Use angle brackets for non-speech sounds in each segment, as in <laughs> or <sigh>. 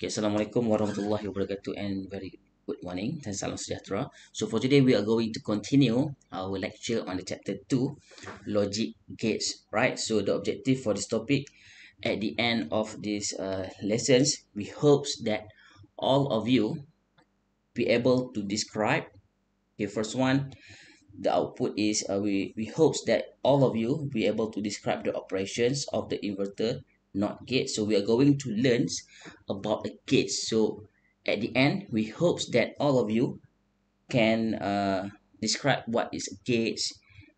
Okay, Assalamualaikum warahmatullahi wabarakatuh and very good morning dan salam sejahtera. So for today we are going to continue our lecture on the chapter 2 logic gates, right? So the objective for this topic at the end of this uh, lessons we hopes that all of you be able to describe okay first one the output is uh, we we hopes that all of you be able to describe the operations of the inverter not gates so we are going to learn about the gates so at the end we hopes that all of you can uh, describe what is gates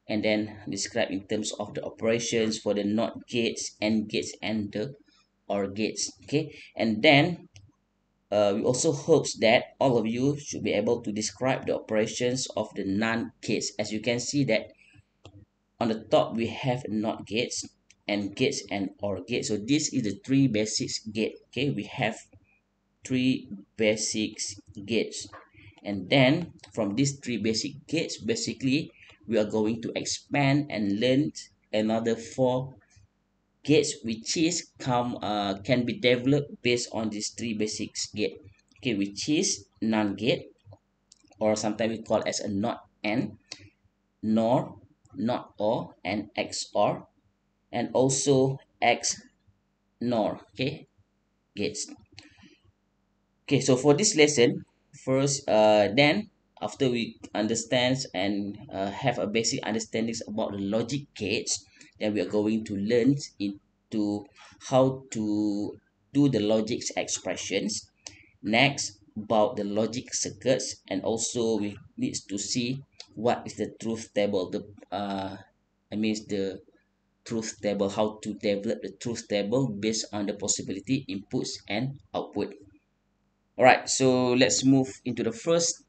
and then describe in terms of the operations for the not gates and gates and the or gates okay and then uh, we also hopes that all of you should be able to describe the operations of the non gates as you can see that on the top we have not gates and gates and or gate so this is the three basics gate okay we have three basics gates and then from these three basic gates basically we are going to expand and learn another four gates which is come uh, can be developed based on these three basics gate okay which is non gate or sometimes we call as a not and nor not or and xor and also X NOR okay gates okay so for this lesson first uh, then after we understand and uh, have a basic understandings about the logic gates then we are going to learn into how to do the logic expressions next about the logic circuits and also we needs to see what is the truth table the uh i mean the truth table, how to develop the truth table based on the possibility inputs and output. Alright, so let's move into the first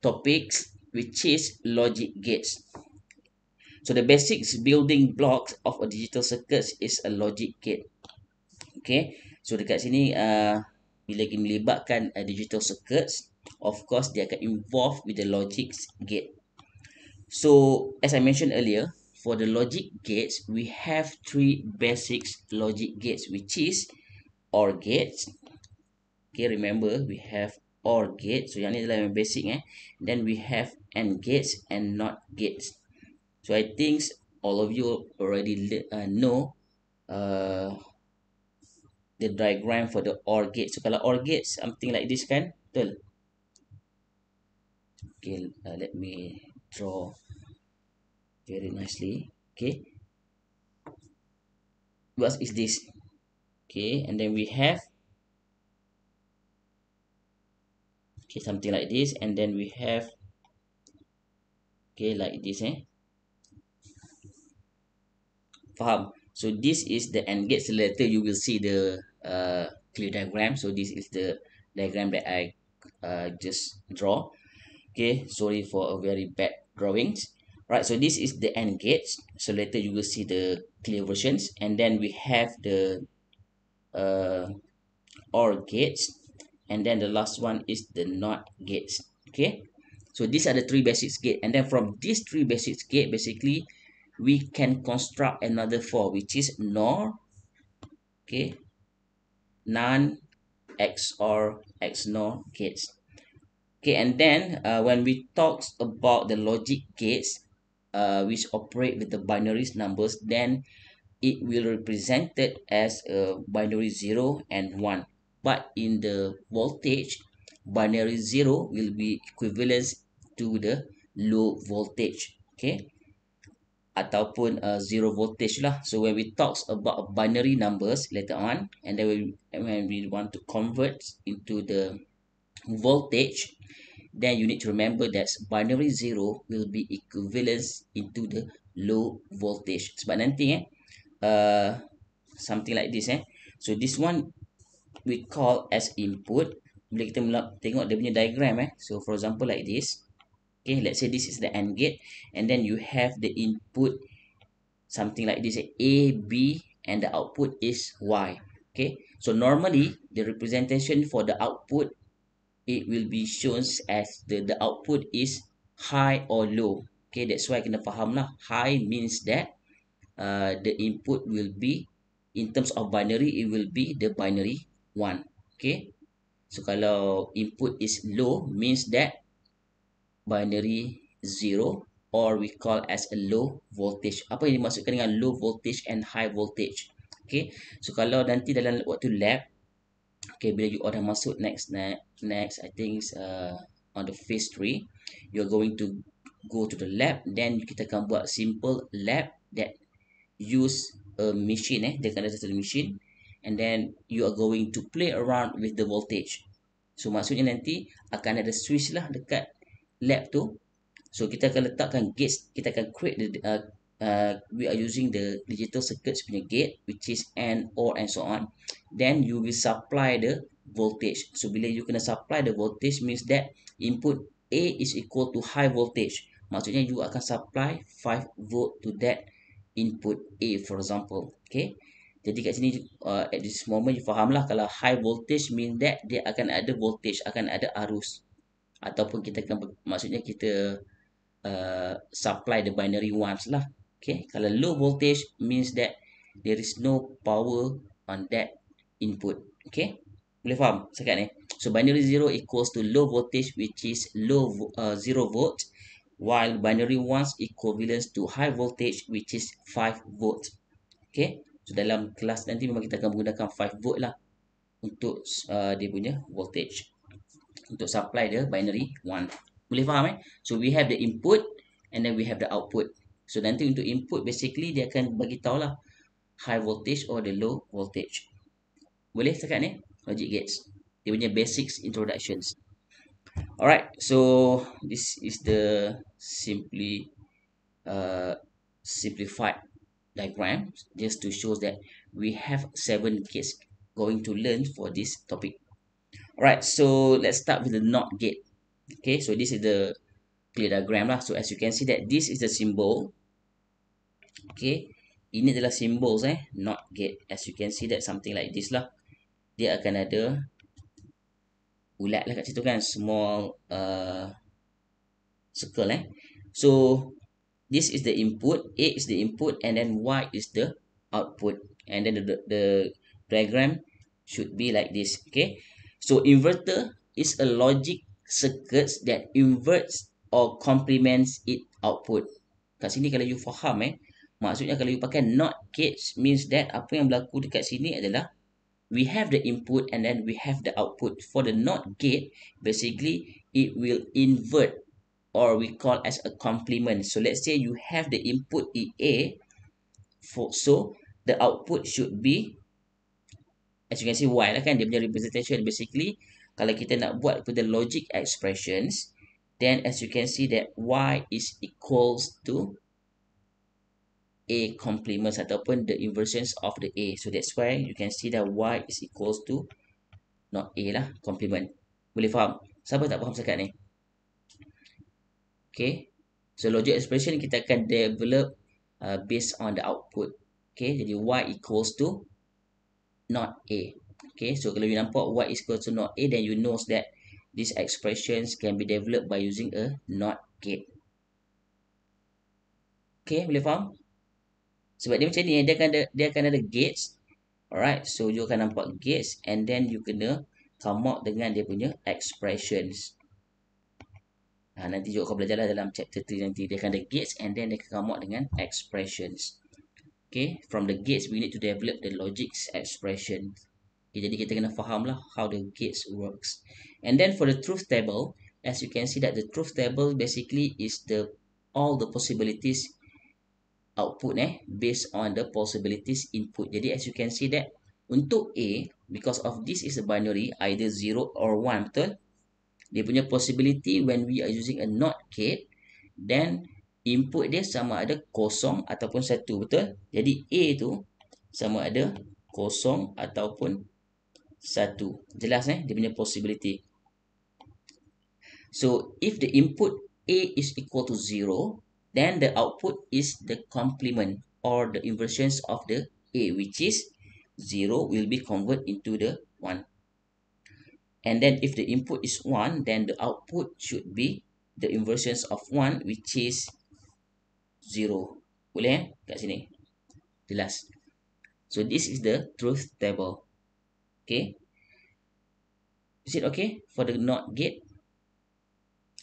topics, which is logic gates. So the basic building blocks of a digital circuit is a logic gate. Okay, so dekat sini, uh, bila kita melibatkan a uh, digital circuit, of course, dia akan involve with the logic gate. So, as I mentioned earlier, for the logic gates, we have three basic logic gates, which is OR gates. Okay, remember, we have OR gates. So, yang ni adalah yang basic. Eh? Then, we have AND gates and NOT gates. So, I think all of you already uh, know uh, the diagram for the OR gates. So, kalau OR gates, something like this kan? Betul? Okay, uh, let me draw very nicely okay what is this okay and then we have okay something like this and then we have okay like this eh faham so this is the and gate selector you will see the uh, clear diagram so this is the diagram that I uh, just draw okay sorry for a very bad drawings right so this is the AND gates so later you will see the clear versions and then we have the uh, OR gates and then the last one is the NOT gates okay so these are the three basic gate and then from these three basic gate basically we can construct another four which is NOR okay none XOR XNOR gates okay and then uh, when we talk about the logic gates uh, which operate with the binary numbers, then it will represent it as a binary zero and one. But in the voltage, binary zero will be equivalent to the low voltage. Okay. Ataupun uh, zero voltage lah. So when we talk about binary numbers later on, and then we, when we want to convert into the voltage, then you need to remember that binary zero will be equivalent into the low voltage sebab nanti eh uh, something like this eh so this one we call as input bila kita tengok dia punya diagram eh so for example like this okay let's say this is the AND gate and then you have the input something like this eh. A B and the output is Y okay so normally the representation for the output it will be shown as the the output is high or low. Okay, that's why kena faham lah. High means that uh, the input will be in terms of binary, it will be the binary one. Okay, so kalau input is low means that binary zero or we call as a low voltage. Apa yang dimaksudkan dengan low voltage and high voltage? Okay, so kalau nanti dalam waktu lab Okay, bila you order masuk next next next, I think is uh, on the phase three, you are going to go to the lab. Then kita akan buat simple lab that use a machine eh, dengan ada satu machine, and then you are going to play around with the voltage. So maksudnya nanti akan ada switch lah dekat lab tu. So kita akan letakkan gates, kita akan create the uh, uh, we are using the digital circuits punya gate which is AND, OR, and so on then you will supply the voltage so bila you kena supply the voltage means that input A is equal to high voltage maksudnya you akan supply 5 volt to that input A for example okay jadi kat sini uh, at this moment you lah kalau high voltage mean that dia akan ada voltage akan ada arus ataupun kita akan maksudnya kita uh, supply the binary ones lah Okay, kalau low voltage means that there is no power on that input. Okay, boleh faham sekarang ni? So binary zero equals to low voltage which is low uh, zero volt, while binary ones equivalent to high voltage which is five volt. Okay, so dalam kelas nanti memang kita akan menggunakan five volt lah untuk uh, dia punya voltage untuk supply dia binary one. Boleh faham eh? So we have the input and then we have the output. So nanti untuk input basically dia akan bagi tahulah high voltage or the low voltage. Boleh setakat ni logic gates. Dia punya basics introductions. Alright, so this is the simply uh, simplified diagram just to show that we have seven gates going to learn for this topic. Alright, so let's start with the NOT gate. Okay, so this is the clear diagram lah. So as you can see that this is the symbol Okay. Ini adalah symbols eh. Not gate. As you can see that something like this lah. Dia akan ada ulat lah kat situ kan. Small uh, circle eh. So, this is the input. A is the input and then Y is the output. And then the, the, the diagram should be like this. Okay. So, inverter is a logic circuit that inverts or complements it output. Kat sini kalau you faham eh. Maksudnya kalau you pakai not case means that apa yang berlaku dekat sini adalah we have the input and then we have the output. For the not gate, basically it will invert or we call as a complement. So let's say you have the input EA for, so the output should be as you can see Y lah kan dia punya representation basically kalau kita nak buat for the logic expressions then as you can see that Y is equals to A complements ataupun the inversions of the A. So that's why you can see that Y is equals to not A lah, complement. Boleh faham? Siapa tak faham sekarang ni? Okay. So logic expression kita akan develop uh, based on the output. Okay. Jadi Y equals to not A. Okay. So kalau you nampak Y is equals to not A, then you knows that these expressions can be developed by using a not gate. Okay. Boleh faham? Sebab dia macam ni, dia akan ada, dia akan ada gates. Alright, so you akan nampak gates and then you kena come out dengan dia punya expressions. Ha, nanti juga kau belajarlah dalam chapter 3 nanti. Dia akan ada gates and then dia akan come out dengan expressions. Okay, from the gates we need to develop the logics expression. Okay, jadi kita kena faham lah how the gates works. And then for the truth table, as you can see that the truth table basically is the all the possibilities output eh based on the possibilities input jadi as you can see that untuk A because of this is a binary either 0 or 1 betul dia punya possibility when we are using a not gate then input dia sama ada kosong ataupun satu betul jadi A tu sama ada kosong ataupun satu jelas eh dia punya possibility so if the input A is equal to then the output is the complement or the inversions of the A, which is zero will be converted into the one. And then if the input is one, then the output should be the inversions of one which is zero. Boleh? Eh? Kat sini. Jelas. So, this is the truth table. Okay. Is it okay for the NOT gate?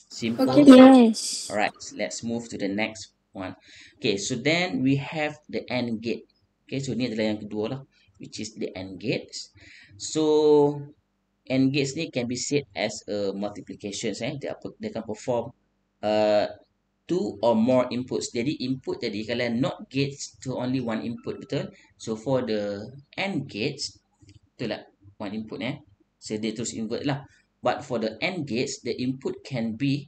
simple. Okay. Yes. All right. Let's move to the next one. Okay. So then we have the end gate. Okay. So ni adalah yang kedua lah, which is the end gates. So end gates ni can be said as a multiplication. Eh, they apa? Dia akan perform uh, two or more inputs. Jadi input jadi kalau not gates to only one input betul. So for the end gates, betul lah one input eh. So dia terus input lah. But for the AND gates, the input can be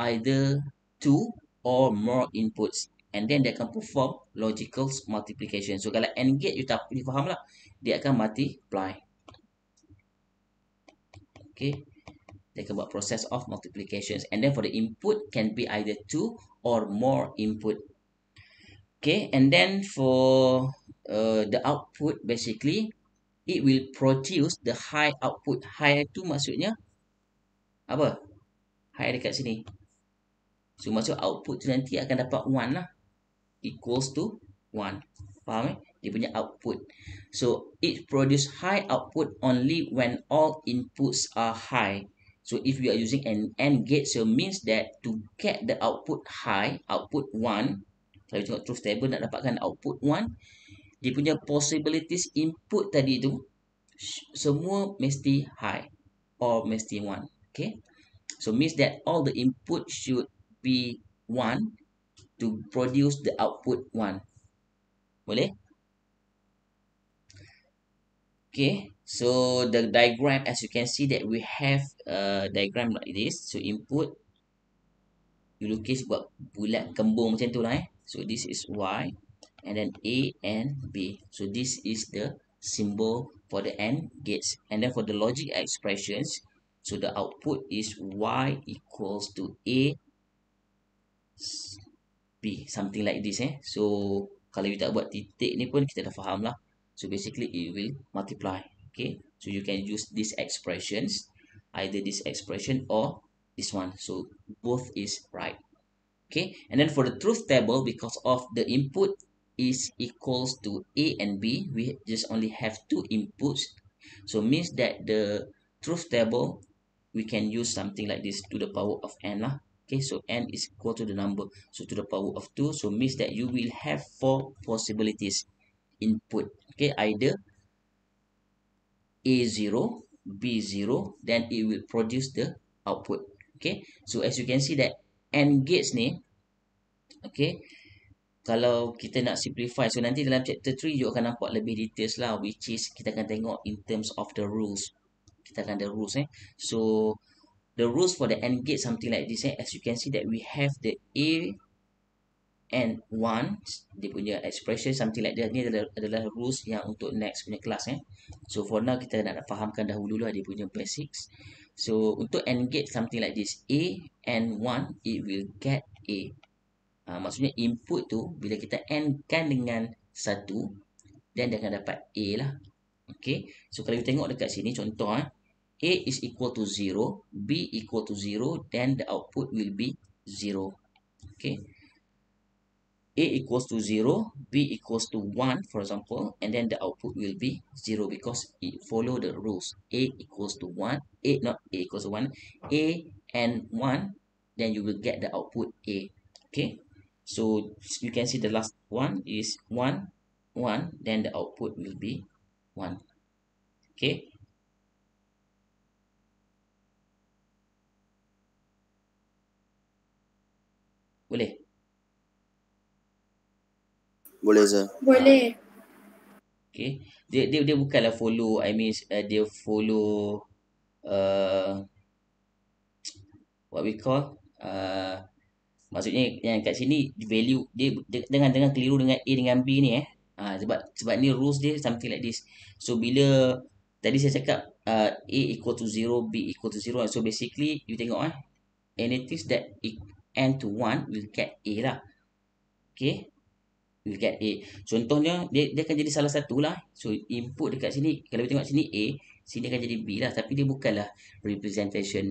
either two or more inputs and then they can perform logical multiplication. So kalau AND gate you tak you faham lah, dia akan multiply. Okay, dia akan buat process of multiplications and then for the input can be either two or more input. Okay, and then for uh, the output basically it will produce the high output. High tu maksudnya apa? High dekat sini. So, maksud output tu nanti akan dapat 1 lah. Equals to 1. Faham eh? Dia punya output. So, it produce high output only when all inputs are high. So, if you are using an AND gate, so means that to get the output high, output 1, kalau tengok truth table nak dapatkan output 1, dia punya possibilities input tadi tu semua mesti high or mesti one okay so means that all the input should be one to produce the output one boleh okay so the diagram as you can see that we have a diagram like this so input you lukis buat bulat kembung macam tu lah eh so this is y and then A and B. So this is the symbol for the AND gates. And then for the logic expressions, so the output is Y equals to A B. Something like this eh. So kalau kita buat titik ni pun kita dah faham lah. So basically it will multiply. Okay. So you can use these expressions. Either this expression or this one. So both is right. Okay. And then for the truth table because of the input is equals to A and B, we just only have two inputs. So means that the truth table, we can use something like this to the power of n lah. Okay, so n is equal to the number. So to the power of 2, so means that you will have four possibilities input. Okay, either A0, B0, then it will produce the output. Okay, so as you can see that n gates ni, okay, kalau kita nak simplify so nanti dalam chapter 3 you akan nampak lebih details lah which is kita akan tengok in terms of the rules kita akan ada rules eh so the rules for the end gate something like this eh as you can see that we have the a and one dia punya expression something like that ni adalah, adalah rules yang untuk next punya kelas eh so for now kita nak, nak fahamkan dahulu lah dia punya basics so untuk end gate something like this a and one it will get a Ha, maksudnya input tu bila kita n kan dengan 1 then dia akan dapat a lah. Okey. So kalau kita tengok dekat sini contoh eh a is equal to 0, b equal to 0 then the output will be 0. Okey. A equals to 0, B equals to 1 for example and then the output will be 0 because it follow the rules. A equals to 1, A not A equals to 1, A and 1 then you will get the output A. Okay. so you can see the last one is 1 1 then the output will be 1 okay boleh boleh sir boleh okay dia dia, dia bukanlah follow i mean uh, dia follow uh, what we call uh, maksudnya yang kat sini value dia dengan dengan keliru dengan A dengan B ni eh ha, sebab sebab ni rules dia something like this so bila tadi saya cakap uh, A equal to 0 B equal to 0 so basically you tengok eh anything that end to 1 will get A lah okay will get A contohnya dia dia akan jadi salah satu lah so input dekat sini kalau kita tengok sini A sini akan jadi B lah tapi dia bukanlah representation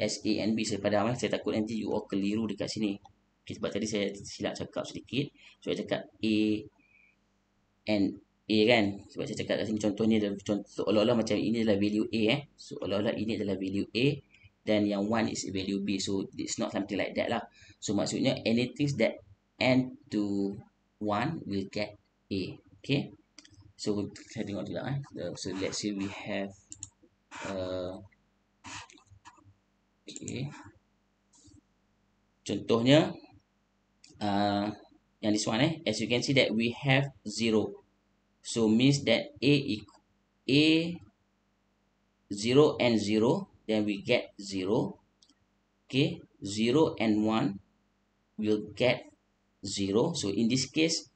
SANB saya padam eh. Lah, saya takut nanti you all keliru dekat sini. Okay, sebab tadi saya silap cakap sedikit. So, saya cakap A N A kan. Sebab saya cakap kat sini contoh ni adalah contoh seolah-olah macam ini adalah value A eh. So, seolah-olah ini adalah value A dan yang one is value B. So, it's not something like that lah. So, maksudnya anything that N to one will get A. Okay. So, saya tengok dulu eh. So, let's say we have uh, Okay. Contohnya, uh, yang this one eh, as you can see that we have zero, So, means that A, A zero and zero, then we get zero. Okay, zero and one will get zero. So, in this case,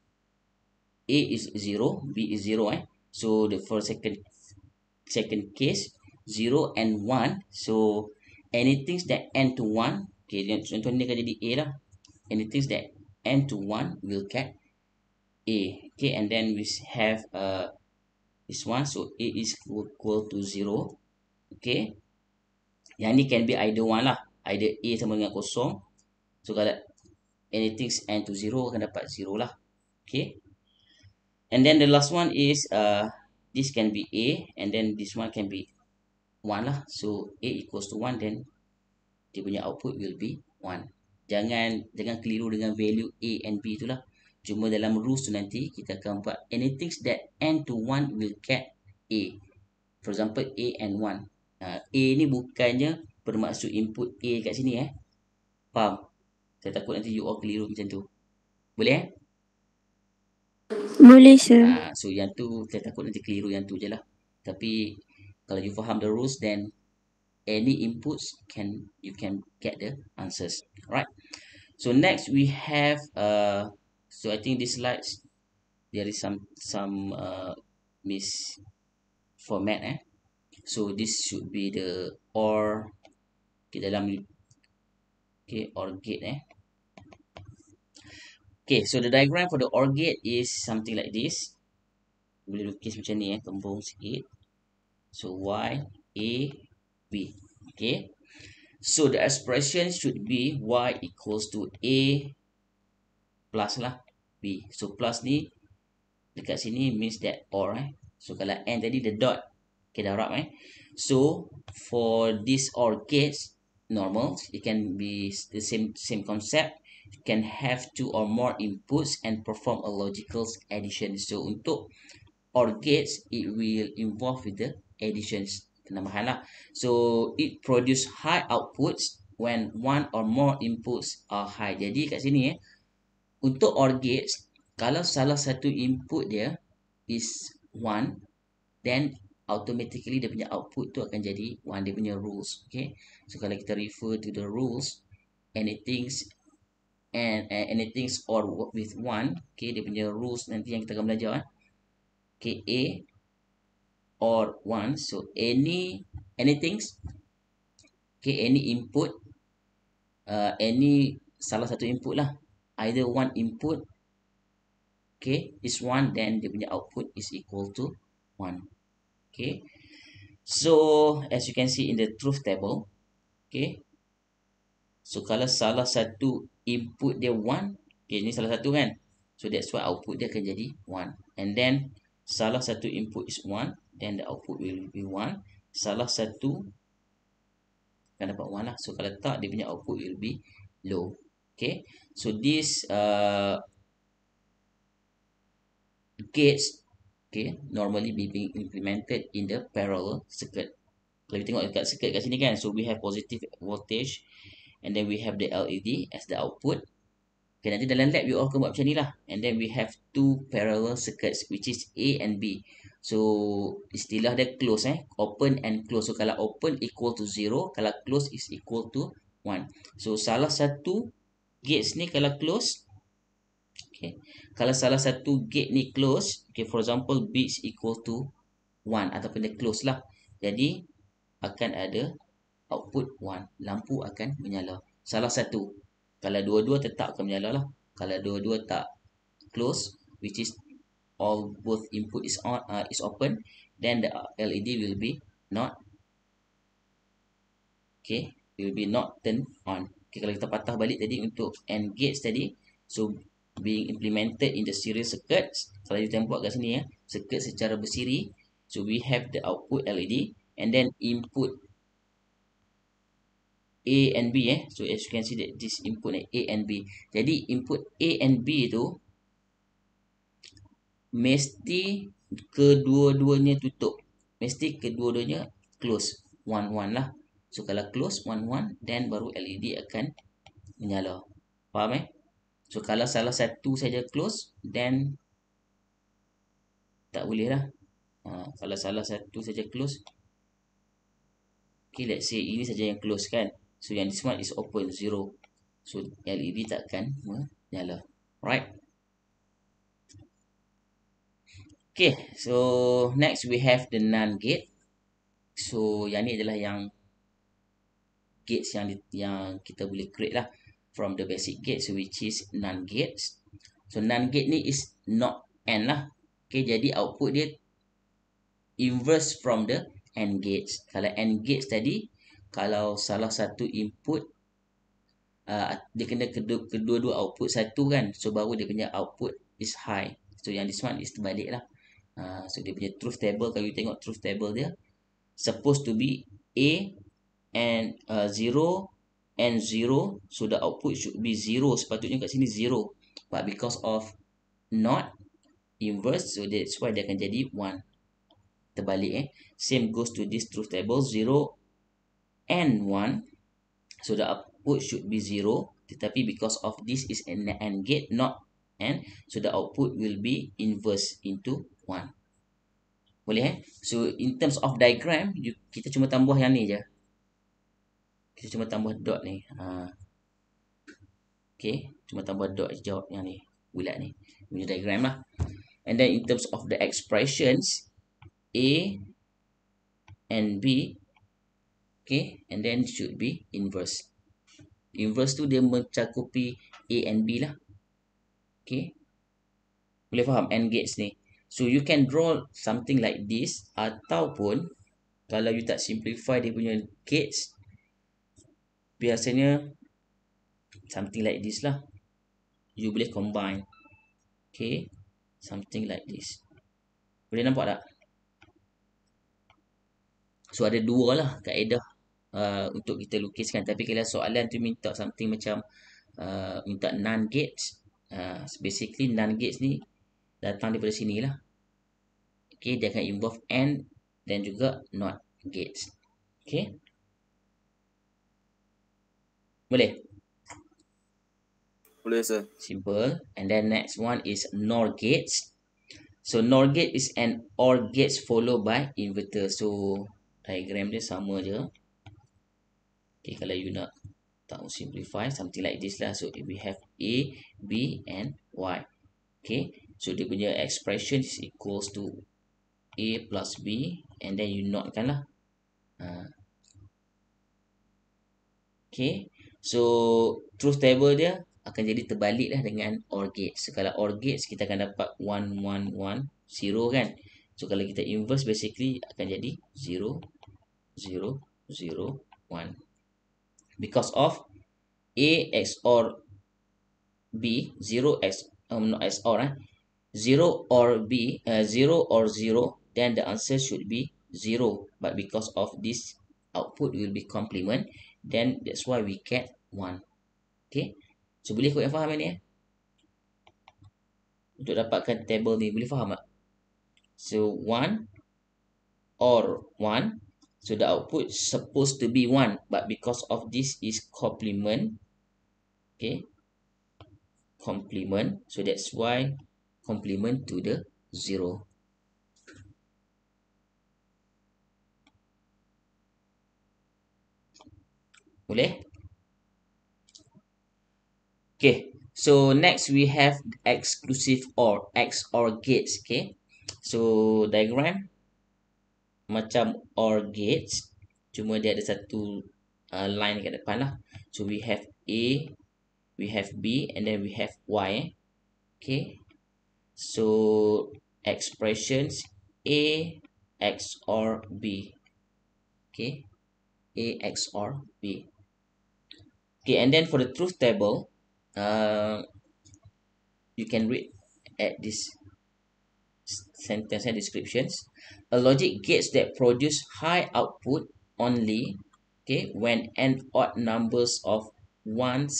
A is zero, B is zero, eh. So, the first second second case, zero and one, so anything that n to 1 okay contoh ni akan jadi a lah anything that n to 1 will get a okay and then we have a uh, this one so a is equal to 0 okay yang ni can be either one lah either a sama dengan kosong so kalau anything n to 0 akan dapat 0 lah okay and then the last one is uh, this can be a and then this one can be 1 lah. So A equals to 1 then dia punya output will be 1. Jangan jangan keliru dengan value A and B itulah. Cuma dalam rules tu nanti kita akan buat anything that n to 1 will get A. For example A and 1. Uh, ha, A ni bukannya bermaksud input A kat sini eh. Faham? Saya takut nanti you all keliru macam tu. Boleh eh? Boleh sir. Uh, so yang tu saya takut nanti keliru yang tu je lah. Tapi kalau you faham the rules then any inputs can you can get the answers right so next we have uh so i think this slides there is some some uh mis format eh so this should be the or okay, dalam okay or gate eh okay so the diagram for the or gate is something like this boleh lukis macam ni eh kembung sikit So Y A B. Okay. So the expression should be Y equals to A plus lah B. So plus ni dekat sini means that or eh. So kalau N tadi the dot. Okay dah rap eh. So for this or case normal it can be the same same concept can have two or more inputs and perform a logical addition. So untuk or gates, it will involve with the additions penambahan lah. So it produce high outputs when one or more inputs are high. Jadi kat sini eh, untuk OR gates, kalau salah satu input dia is one, then automatically dia punya output tu akan jadi one dia punya rules. Okay? So kalau kita refer to the rules, anything's and uh, anything's OR with one, okay, dia punya rules nanti yang kita akan belajar. Eh? Okay, A or one so any any things, okay any input uh, any salah satu input lah either one input okay is one then dia punya output is equal to one okay so as you can see in the truth table okay so kalau salah satu input dia one okay ini salah satu kan so that's why output dia akan jadi one and then salah satu input is one then the output will be 1 salah satu akan dapat 1 lah so kalau tak dia punya output will be low okay so this uh, gates okay normally be being implemented in the parallel circuit kalau kita tengok dekat circuit kat sini kan so we have positive voltage and then we have the LED as the output Okay, nanti dalam lab, you all akan buat macam ni lah. And then we have two parallel circuits, which is A and B. So, istilah dia close eh. Open and close. So, kalau open equal to 0. Kalau close is equal to 1. So, salah satu gates ni kalau close. Okay. Kalau salah satu gate ni close. Okay, for example, B is equal to 1. Ataupun dia close lah. Jadi, akan ada output 1. Lampu akan menyala. Salah satu. Kalau dua-dua tetap akan menyala lah. Kalau dua-dua tak close. Which is all both input is on uh, is open then the uh, led will be not okay will be not turned on okay, kalau kita patah balik tadi untuk and gate tadi so being implemented in the serial circuit kalau kita buat kat sini ya circuit secara bersiri so we have the output led and then input A and B eh. So as you can see that this input A and B. Jadi input A and B tu mesti kedua-duanya tutup mesti kedua-duanya close one one lah so kalau close one one then baru LED akan menyala faham eh so kalau salah satu saja close then tak boleh lah ha, kalau salah satu saja close okay let's say ini saja yang close kan so yang this one is open zero so LED takkan menyala right Okay, so next we have the NAND gate. So yang ni adalah yang gates yang di, yang kita boleh create lah from the basic gate, so which is NAND gates. So NAND gate ni is not n lah. Okay, jadi output dia inverse from the n gates. Kalau n gate tadi, kalau salah satu input Uh, dia kena kedua-dua output satu kan So baru dia punya output is high So yang this one is terbalik lah Ha, so dia punya truth table kalau you tengok truth table dia supposed to be a and uh, zero and zero so the output should be zero sepatutnya kat sini zero but because of not inverse so that's why dia akan jadi one terbalik eh same goes to this truth table zero and one so the output should be zero tetapi because of this is an and gate not and so the output will be inverse into 1 boleh eh so in terms of diagram you, kita cuma tambah yang ni je kita cuma tambah dot ni ha. Okay, cuma tambah dot jawab yang ni bulat ni punya diagram lah and then in terms of the expressions a and b okay and then should be inverse inverse tu dia mencakupi a and b lah okay boleh faham n gates ni So you can draw something like this ataupun kalau you tak simplify dia punya gates biasanya something like this lah. You boleh combine. Okay. Something like this. Boleh nampak tak? So ada dua lah kaedah uh, untuk kita lukiskan. Tapi kalau soalan tu minta something macam uh, minta non gates. Uh, basically non gates ni datang daripada sini lah. Okay, dia akan involve AND dan juga NOT gates. Okay. Boleh? Boleh, sir. Simple. And then next one is NOR gates. So, NOR gate is an OR gates followed by inverter. So, diagram dia sama je. Okay, kalau you nak tak simplify, something like this lah. So, we have A, B and Y. Okay. So, dia punya expression is equals to A plus B and then you not kan lah. Ha. Okay. So, truth table dia akan jadi terbalik lah dengan OR gate. So, kalau OR gate kita akan dapat 1, 1, 1, 0 kan. So, kalau kita inverse basically akan jadi 0, 0, 0, 1. Because of A XOR B, 0 X um, not XOR eh. 0 or B, uh, 0 or then the answer should be zero, but because of this output will be complement then that's why we get one. okay so boleh kau yang faham ni eh untuk dapatkan table ni boleh faham tak so one or one, so the output supposed to be one, but because of this is complement okay complement so that's why complement to the zero. boleh okay so next we have exclusive or x or gates okay so diagram macam or gates cuma dia ada satu uh, line kat depan lah so we have A we have B and then we have Y okay so expressions A XOR B okay A XOR B Okay, and then for the truth table, uh, you can read at this sentence and eh, descriptions. A logic gates that produce high output only, okay, when n odd numbers of ones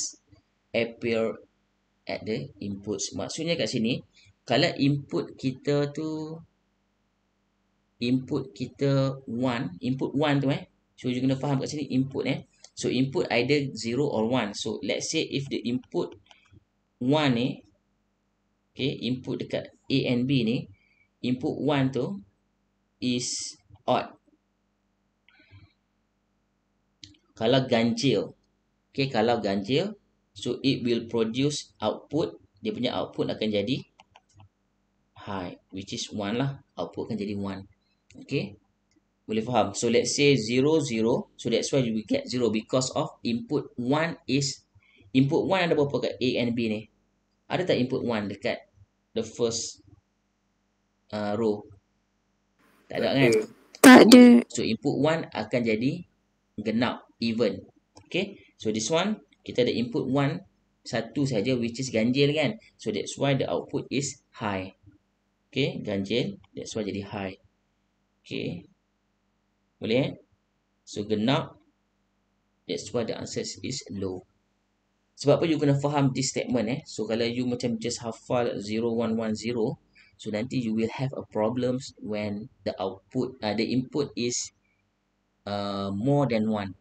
appear at the inputs. Maksudnya kat sini, kalau input kita tu, input kita one, input one tu eh, so you kena faham kat sini input eh, So input either 0 or 1. So let's say if the input 1 ni, okay, input dekat A and B ni, input 1 tu is odd. Kalau ganjil, okay, kalau ganjil, so it will produce output, dia punya output akan jadi high, which is 1 lah, output akan jadi 1. Okay. Boleh faham? So let's say 0, 0. So that's why we get 0 because of input 1 is. Input 1 ada berapa kat A and B ni? Ada tak input 1 dekat the first uh, row? Tak ada kan? Tak ada. So input 1 akan jadi genap, even. Okay. So this one, kita ada input 1, satu saja which is ganjil kan? So that's why the output is high. Okay, ganjil. That's why jadi high. Okay. Boleh eh? So genap That's why the answer is low Sebab apa you kena faham this statement eh So kalau you macam just hafal 0110 So nanti you will have a problems when the output uh, The input is uh, more than one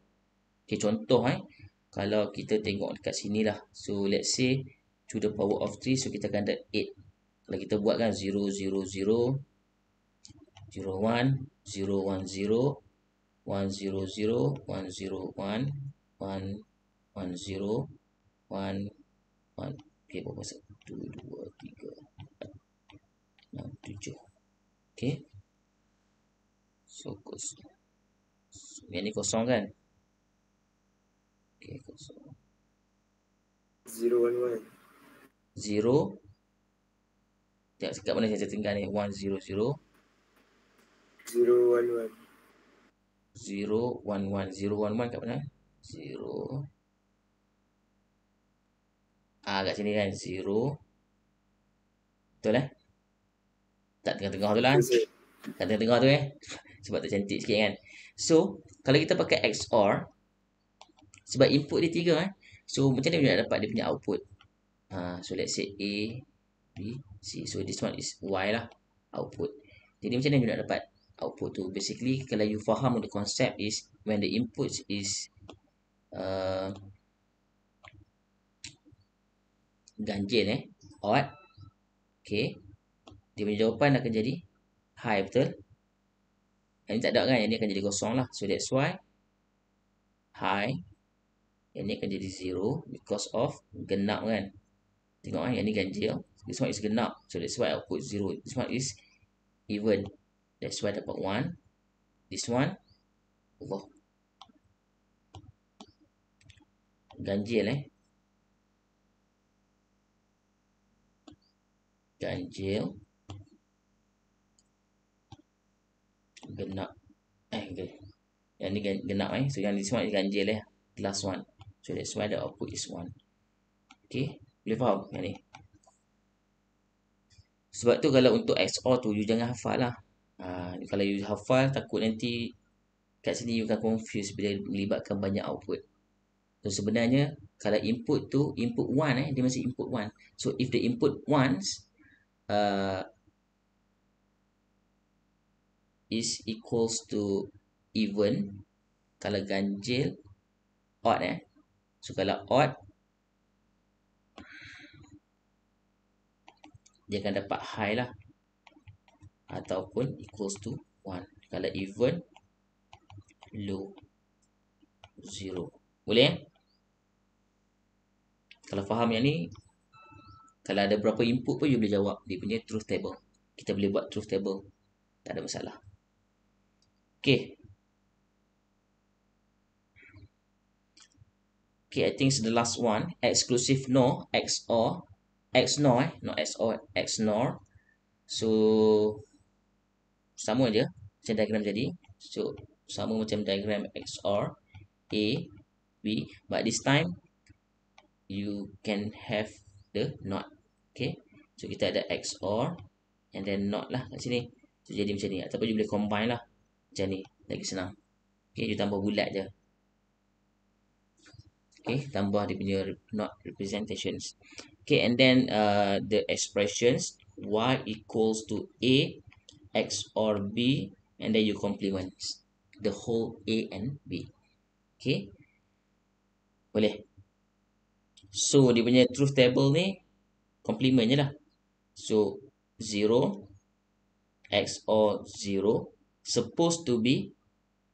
Okay contoh eh Kalau kita tengok dekat sini lah So let's say to the power of 3 So kita akan ada 8 Kalau kita buat kan 0 0 0 0 1 0 1 0 Okey, berapa masa? 1, 2, 3, 4, 5, 6, 7. Okey. So, kosong. Yang ni kosong kan? Okey, kosong. 0, 1, 1. 0, 1. Sekejap, kat mana saya tinggal ni? 1, 0, 0. 0, 1, 1. 0 1 1 0 1 1 kat mana 0 ah kat sini kan 0 betul eh tak tengah-tengah tu lah kat tengah-tengah tu eh <laughs> sebab tak cantik sikit kan so kalau kita pakai XOR sebab input dia 3 eh so macam mana dia nak dapat dia punya output uh, so let's say A B C so this one is Y lah output jadi macam mana dia nak dapat output tu basically kalau you faham the concept is when the input is uh, ganjil eh odd okay dia punya jawapan akan jadi high betul yang ni tak ada kan yang ni akan jadi kosong lah so that's why high yang ni akan jadi zero because of genap kan tengok kan yang ni ganjil this one is genap so that's why output zero this one is even That's why dapat 1. This one, Allah. Ganjil eh. Ganjil. Genap. Eh, okay. Yang ni genap eh. So, yang this one is ganjil eh. Last one. So, that's why the output is 1. Okay. Boleh faham yang ni? Sebab tu kalau untuk XOR tu, you jangan hafal lah uh, kalau you hafal takut nanti kat sini you akan confuse bila libatkan banyak output so sebenarnya kalau input tu input one eh dia mesti input one. so if the input ones uh, is equals to even kalau ganjil odd eh so kalau odd dia akan dapat high lah ataupun equals to 1 kalau even low 0 boleh eh? kalau faham yang ni kalau ada berapa input pun you boleh jawab dia punya truth table kita boleh buat truth table tak ada masalah okey okey i think the last one exclusive no X or, xor xnor eh? or, X nor. so sama aja, macam diagram jadi, so sama macam diagram XOR A B but this time you can have the not okay so kita ada XOR and then not lah kat sini so, jadi macam ni ataupun you boleh combine lah macam ni lagi senang okay you tambah bulat je okay tambah dia punya not representations okay and then uh, the expressions y equals to a X or B and then you complement the whole A and B. Okay. Boleh. So, dia punya truth table ni complement je lah. So, 0 X or 0 supposed to be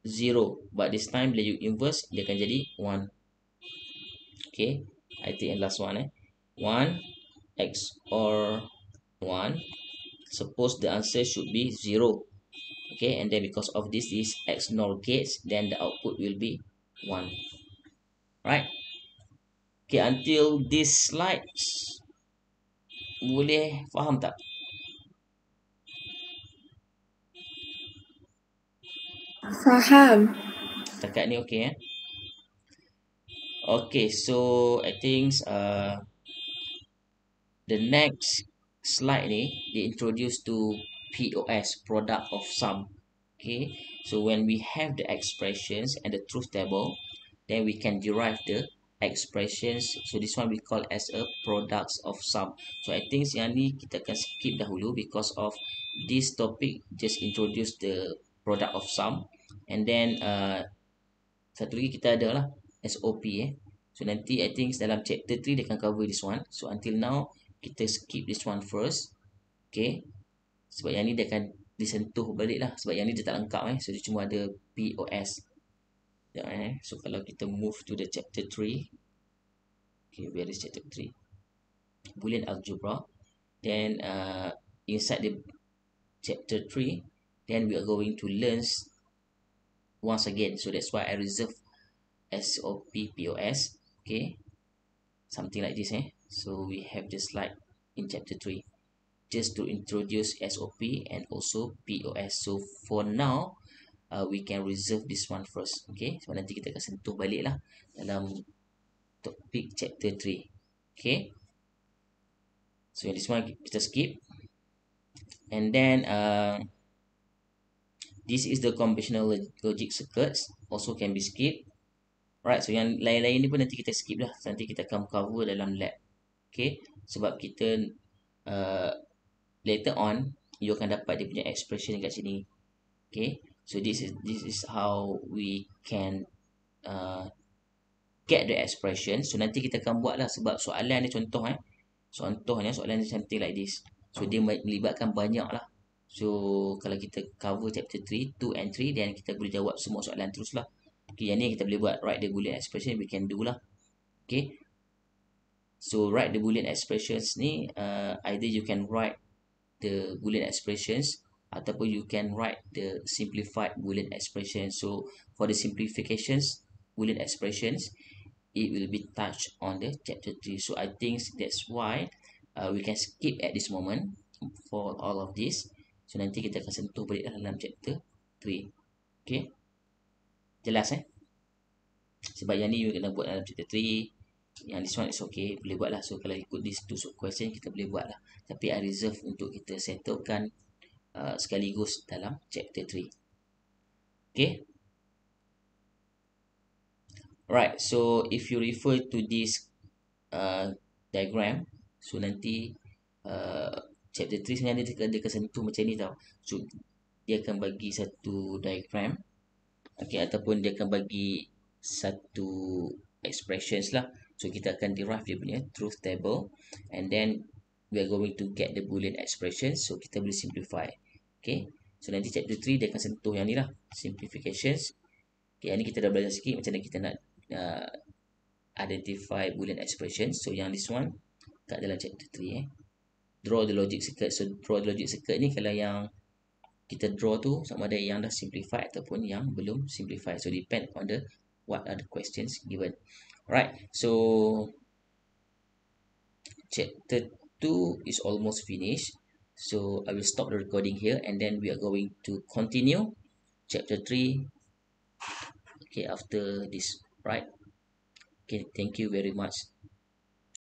0 but this time bila you inverse dia akan jadi 1. Okay. I take last one eh. 1 X or 1 suppose the answer should be zero okay and then because of this is x nor gates then the output will be one right okay until this slides, boleh faham tak faham dekat ni okey eh okey so i think uh the next slide ni they introduce to POS product of sum okay so when we have the expressions and the truth table then we can derive the expressions so this one we call as a products of sum so i think yang ni kita akan skip dahulu because of this topic just introduce the product of sum and then uh, satu lagi kita ada lah SOP eh so nanti i think dalam chapter 3 dia akan cover this one so until now kita skip this one first okay sebab yang ni dia akan disentuh balik lah sebab yang ni dia tak lengkap eh so dia cuma ada POS ya, eh? so kalau kita move to the chapter 3 okay where is chapter 3 boolean algebra then uh, inside the chapter 3 then we are going to learn once again so that's why I reserve SOP POS okay something like this eh so we have this slide in chapter 3 just to introduce SOP and also POS so for now uh, we can reserve this one first okay so nanti kita akan sentuh balik lah dalam topic chapter 3 okay so this one kita skip and then uh, this is the conventional logic circuits also can be skipped Alright, so yang lain-lain ni pun nanti kita skip lah. Nanti kita akan cover dalam lab. Okay, sebab kita uh, later on, you akan dapat dia punya expression kat sini. Okay, so this is this is how we can uh, get the expression. So nanti kita akan buat lah sebab soalan ni contoh eh. Contohnya soalan ni something like this. So dia melibatkan banyak lah. So kalau kita cover chapter 3, 2 and 3, then kita boleh jawab semua soalan terus lah. Okay, yang ni kita boleh buat write the boolean expression we can do lah. Okay. So write the boolean expressions ni uh, either you can write the boolean expressions ataupun you can write the simplified boolean expression. So for the simplifications boolean expressions it will be touched on the chapter 3. So I think that's why uh, we can skip at this moment for all of this. So nanti kita akan sentuh balik lah dalam chapter 3. Okay. Jelas eh? Sebab yang ni you kena buat dalam chapter 3. Yang this one is okay. Boleh buat lah. So kalau ikut this two question kita boleh buat lah. Tapi I reserve untuk kita settlekan uh, sekaligus dalam chapter 3. Okay. Right. So if you refer to this uh, diagram. So nanti uh, chapter 3 sebenarnya dia, dia akan sentuh macam ni tau. So dia akan bagi satu diagram. Okay, ataupun dia akan bagi satu expressions lah. So, kita akan derive dia punya truth table. And then, we are going to get the boolean expression. So, kita boleh simplify. Okay. So, nanti chapter 3 dia akan sentuh yang ni lah. Simplifications. Okay, yang ni kita dah belajar sikit macam mana kita nak uh, identify boolean expressions. So, yang this one kat dalam chapter 3 eh. Draw the logic circuit. So, draw the logic circuit ni kalau yang kita draw tu sama ada yang dah simplify ataupun yang belum simplify. So depend on the what are the questions given. Alright, so chapter 2 is almost finished. So I will stop the recording here and then we are going to continue chapter 3 okay, after this, right? Okay, thank you very much.